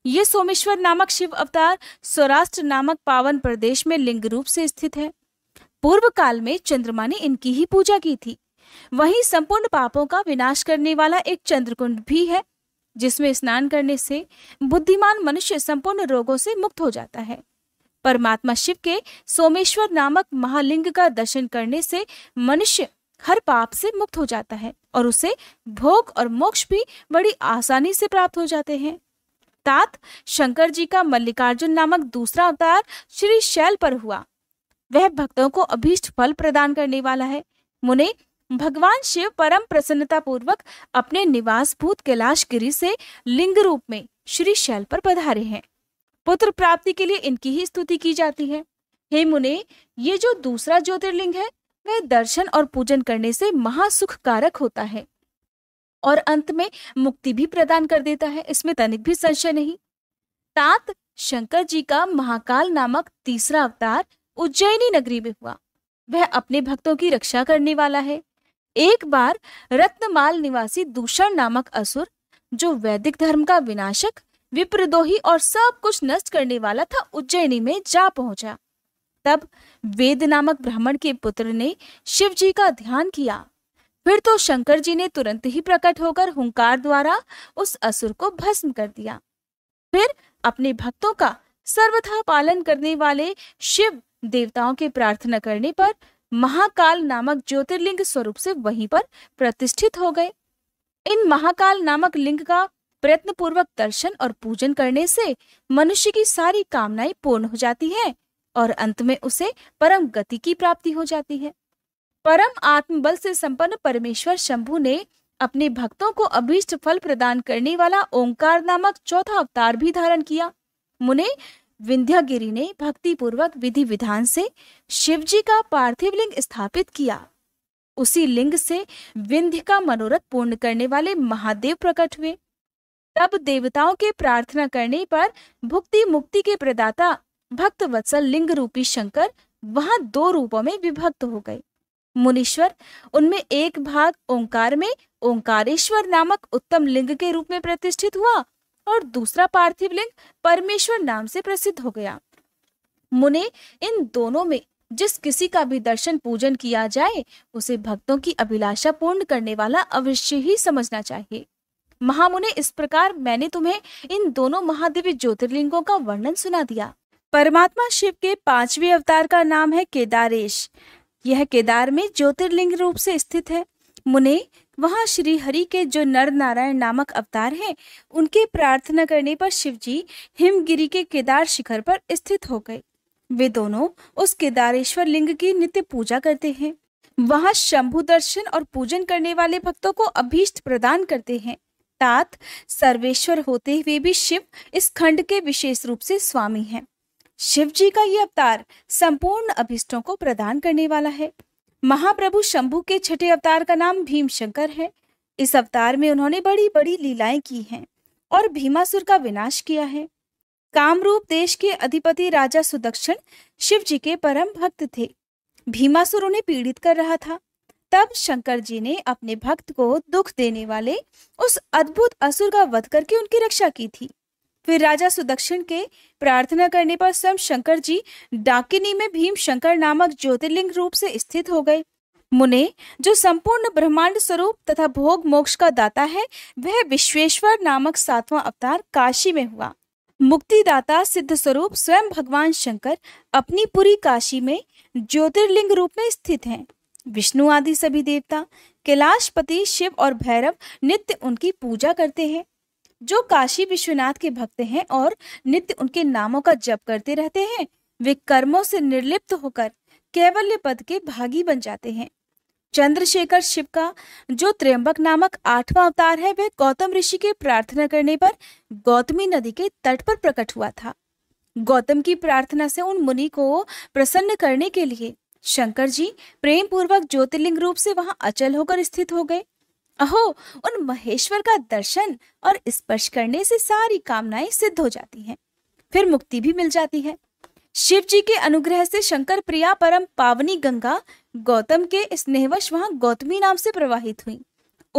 ये सोमेश्वर नामक शिव अवतार सौराष्ट्र नामक पावन प्रदेश में लिंग रूप से स्थित है पूर्व काल में चंद्रमा ने इनकी ही पूजा की थी वही संपूर्ण पापों का विनाश करने वाला एक चंद्रकुंड भी है जिसमें स्नान करने से बुद्धिमान मनुष्य संपूर्ण रोगों से मुक्त हो जाता है परमात्मा शिव के सोमेश्वर नामक महालिंग का दर्शन करने से मनुष्य हर पाप से मुक्त हो जाता है और उसे भोग और मोक्ष भी बड़ी आसानी से प्राप्त हो जाते हैं तात शंकर जी का मल्लिकार्जुन नामक दूसरा अवतार श्री शैल पर हुआ वह भक्तों को अभीष्ट फल प्रदान करने वाला है मुने भगवान शिव परम प्रसन्नता पूर्वक अपने निवास भूत कैलाश गिरी से लिंग रूप में श्री शैल पर पधारे हैं पुत्र प्राप्ति के लिए इनकी ही स्तुति की जाती है हे मुने ये जो दूसरा ज्योतिर्लिंग है वह दर्शन और पूजन करने से महासुख कारक होता है और अंत में मुक्ति भी प्रदान कर देता है इसमें तनिक भी संशय नहीं तात शंकर जी का महाकाल नामक तीसरा अवतार उज्जैनी नगरी में हुआ वह अपने भक्तों की रक्षा करने वाला है एक बार रत्नमाल निवासी दूषण नामक असुर जो वैदिक धर्म का विनाशक विप्रदोही और सब कुछ नष्ट करने वाला था उज्जैनी में जा पहुंचा तब वेद नामक ब्राह्मण के पुत्र ने शिव जी का ध्यान किया फिर तो शंकर जी ने तुरंत ही प्रकट होकर हुंकार द्वारा उस असुर को भस्म कर दिया फिर अपने भक्तों का सर्वथा पालन करने वाले शिव देवताओं के प्रार्थना करने पर महाकाल नामक ज्योतिर्लिंग स्वरूप से वहीं पर प्रतिष्ठित हो गए इन महाकाल नामक लिंग का प्रयत्न पूर्वक दर्शन और पूजन करने से मनुष्य की सारी कामनाएं पूर्ण हो जाती हैं और अंत में उसे परम गति की प्राप्ति हो जाती है परम आत्मबल से संपन्न परमेश्वर शंभु ने अपने भक्तों को अभीष्ट फल प्रदान करने वाला ओंकार नामक चौथा अवतार भी धारण किया मुने विंध्यागिरी ने भक्ति पूर्वक विधि विधान से शिवजी का पार्थिव लिंग स्थापित किया उसी लिंग से विंध्य का मनोरथ पूर्ण करने वाले महादेव प्रकट हुए तब देवताओं के प्रार्थना करने पर भुक्ति मुक्ति के प्रदाता भक्त वत्सल लिंग रूपी शंकर वहां दो रूपों में विभक्त हो गए मुनीश्वर उनमें एक भाग ओंकार में ओंकारेश्वर नामक उत्तम लिंग के रूप में प्रतिष्ठित हुआ और दूसरा पार्थिव लिंग परमेश्वर नाम से प्रसिद्ध हो गया मुने इन दोनों में जिस किसी का भी दर्शन पूजन किया जाए उसे भक्तों की अभिलाषा पूर्ण करने वाला अवश्य ही समझना चाहिए महामुने इस प्रकार मैंने तुम्हें इन दोनों महादिव्य ज्योतिर्लिंगों का वर्णन सुना दिया परमात्मा शिव के पांचवें अवतार का नाम है केदारेश यह केदार में ज्योतिर्लिंग रूप से स्थित है मुने वहाँ श्री हरि के जो नर नारायण नामक अवतार हैं उनकी प्रार्थना करने पर शिवजी हिमगिरी के केदार शिखर पर स्थित हो गए वे दोनों उस केदारेश्वर लिंग की नित्य पूजा करते हैं वहाँ शंभु दर्शन और पूजन करने वाले भक्तों को अभीष्ट प्रदान करते हैं तात सर्वेश्वर होते हुए भी शिव इस खंड के विशेष रूप से स्वामी हैं। शिव जी का ये अवतार संपूर्ण अभिष्टों को प्रदान करने वाला है महाप्रभु शंभु के छठे अवतार का नाम भीमशंकर है इस अवतार में उन्होंने बड़ी बड़ी लीलाएं की हैं और भीमासुर का विनाश किया है कामरूप देश के अधिपति राजा सुदक्षण शिव जी के परम भक्त थे भीमासुर उन्हें पीड़ित कर रहा था तब शंकर जी ने अपने भक्त को दुख देने वाले उस अद्भुत असुर का वध करके उनकी रक्षा की थी फिर राजा सुदक्षिण के प्रार्थना करने पर स्वयं शंकर जी डाकिनी में भीम शंकर नामक ज्योतिर्लिंग रूप से स्थित हो गए मुने जो संपूर्ण ब्रह्मांड स्वरूप तथा भोग मोक्ष का दाता है वह विश्वेश्वर नामक सातवां अवतार काशी में हुआ मुक्तिदाता सिद्ध स्वरूप स्वयं भगवान शंकर अपनी पूरी काशी में ज्योतिर्लिंग रूप में स्थित हैं विष्णु आदि सभी देवता कैलाशपति शिव और भैरव नित्य उनकी पूजा करते हैं जो काशी विश्वनाथ के भक्त हैं और नित्य उनके नामों का जप करते रहते हैं वे कर्मों से निर्लिप्त होकर कैवल्य पद के भागी बन जाते हैं चंद्रशेखर शिव का जो त्र्यंबक नामक आठवां अवतार है वह गौतम ऋषि के प्रार्थना करने पर गौतमी नदी के तट पर प्रकट हुआ था गौतम की प्रार्थना से उन मुनि को प्रसन्न करने के लिए शंकर जी प्रेम पूर्वक ज्योतिर्लिंग रूप से वहां अचल होकर स्थित हो गए अहो उन महेश्वर का दर्शन और स्पर्श करने से सारी कामनाएं सिद्ध हो जाती हैं फिर मुक्ति भी मिल जाती है शिव जी के अनुग्रह से शंकर प्रिया परम पावनी गंगा गौतम के स्नेहवश वहां गौतमी नाम से प्रवाहित हुई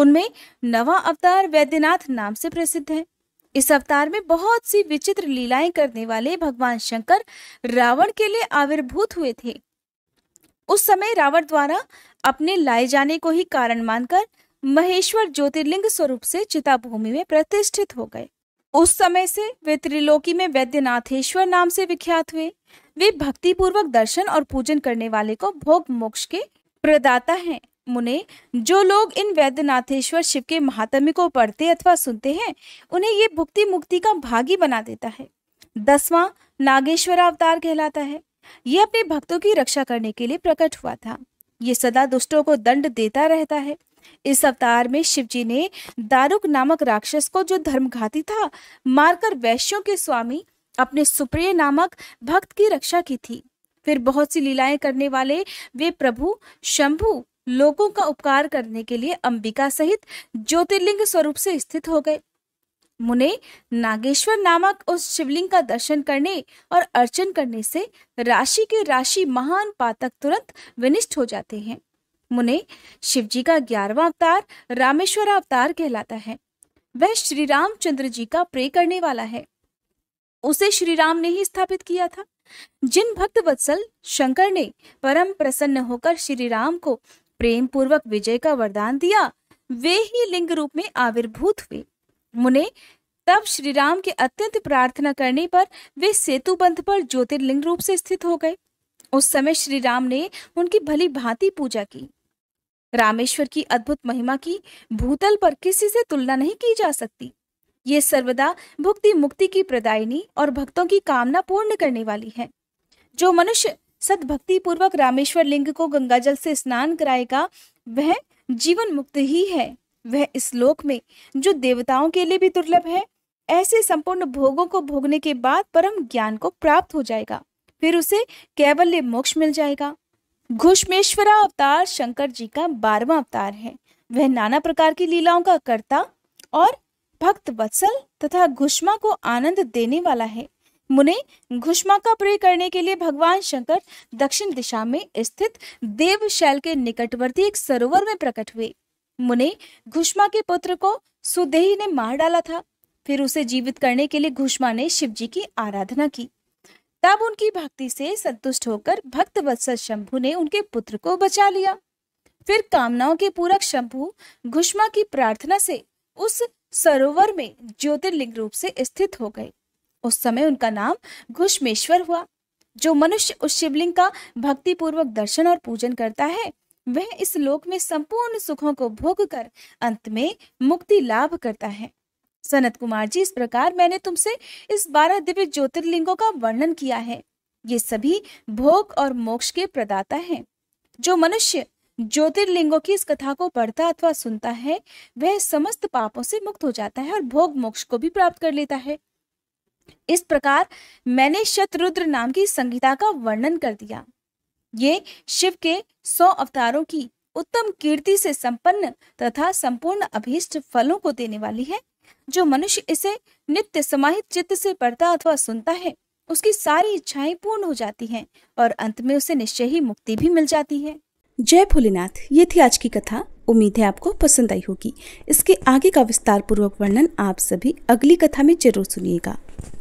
उनमें नवा अवतार वैद्यनाथ नाम से प्रसिद्ध है इस अवतार में बहुत सी विचित्र लीलाएं करने वाले भगवान शंकर रावण के लिए आविर्भूत हुए थे उस समय रावण द्वारा अपने लाए जाने को ही कारण मानकर महेश्वर ज्योतिर्लिंग स्वरूप से चिताभूमि में प्रतिष्ठित हो गए उस समय से वे त्रिलोकी में वैद्यनाथेश्वर नाम से विख्यात हुए वे भक्तिपूर्वक दर्शन और पूजन करने वाले को भोग मोक्ष के प्रदाता हैं मुने जो लोग इन वैद्यनाथेश्वर शिव के महात्म्य को पढ़ते अथवा सुनते हैं उन्हें ये भुक्ति मुक्ति का भागी बना देता है दसवां नागेश्वर अवतार कहलाता है ये अपने भक्तों की रक्षा करने के लिए प्रकट हुआ था ये सदा दुष्टों को दंड देता रहता है इस अवतार में शिवजी ने दारुक नामक राक्षस को जो धर्मघाती था मारकर वैश्यों के स्वामी अपने सुप्रिय नामक भक्त की रक्षा की थी फिर बहुत सी लीलाएं करने वाले वे प्रभु शंभु लोगों का उपकार करने के लिए अंबिका सहित ज्योतिर्लिंग स्वरूप से स्थित हो गए मुने नागेश्वर नामक उस शिवलिंग का दर्शन करने और अर्चन करने से राशि के राशि महान पातक तुरंत विनिष्ट हो जाते हैं मुने शिवजी का ग्यारहवा अवतार रामेश्वर अवतार कहलाता है वह श्री रामचंद्र जी का प्रे करने वाला है उसे श्री राम ने ही स्थापित किया था जिन भक्त वत्सल शंकर ने परम प्रसन्न होकर श्री राम को प्रेम पूर्वक विजय का वरदान दिया वे ही लिंग रूप में आविर्भूत हुए मुने तब श्री राम के अत्यंत प्रार्थना करने पर वे सेतु बंध पर ज्योतिर्लिंग रूप से स्थित हो गए उस समय श्री राम ने उनकी भली भांति पूजा की रामेश्वर की अद्भुत महिमा की भूतल पर किसी से तुलना नहीं की जा सकती ये सर्वदा भुक्ति मुक्ति की प्रदायिनी और भक्तों की कामना पूर्ण करने वाली है जो मनुष्य सदभक्ति पूर्वक रामेश्वर लिंग को गंगाजल से स्नान कराएगा वह जीवन मुक्त ही है वह इस लोक में जो देवताओं के लिए भी दुर्लभ है ऐसे संपूर्ण भोगों को भोगने के बाद परम ज्ञान को प्राप्त हो जाएगा फिर उसे कैवल्य मोक्ष मिल जाएगा घुष्मेश्वरा अवतार शंकर जी का बारवा अवतार है वह नाना प्रकार की लीलाओं का कर्ता और भक्त वत्सल तथा घुष्मा को आनंद देने वाला है मुने घुष्मा का प्रयोग करने के लिए भगवान शंकर दक्षिण दिशा में स्थित देव शैल के निकटवर्ती एक सरोवर में प्रकट हुए मुने घुष्मा के पुत्र को सुदेही ने मार डाला था फिर उसे जीवित करने के लिए घुष्मा ने शिव जी की आराधना की तब उनकी भक्ति से संतुष्ट होकर भक्त वत्सल शंभु ने उनके पुत्र को बचा लिया फिर कामनाओं के पूरक शंभु घुष्मा की प्रार्थना से उस सरोवर में ज्योतिर्लिंग रूप से स्थित हो गए उस समय उनका नाम घुष्मेश्वर हुआ जो मनुष्य उस शिवलिंग का भक्तिपूर्वक दर्शन और पूजन करता है वह इस लोक में संपूर्ण सुखों को भोग कर अंत में मुक्ति लाभ करता है सनत कुमार जी इस प्रकार मैंने तुमसे इस बारह दिव्य ज्योतिर्लिंगों का वर्णन किया है ये सभी भोग और मोक्ष के प्रदाता हैं जो मनुष्य ज्योतिर्लिंगों की इस कथा को पढ़ता अथवा सुनता है वह समस्त पापों से मुक्त हो जाता है और भोग मोक्ष को भी प्राप्त कर लेता है इस प्रकार मैंने शत्रुद्र नाम की संगीता का वर्णन कर दिया ये शिव के सौ अवतारों की उत्तम कीर्ति से संपन्न तथा संपूर्ण अभीष्ट फलों को देने वाली है जो मनुष्य इसे नित्य समाहित चित्त से पढ़ता अथवा सुनता है उसकी सारी इच्छाएं पूर्ण हो जाती हैं और अंत में उसे निश्चय ही मुक्ति भी मिल जाती है जय भोलेनाथ ये थी आज की कथा उम्मीद है आपको पसंद आई होगी इसके आगे का विस्तार पूर्वक वर्णन आप सभी अगली कथा में जरूर सुनिएगा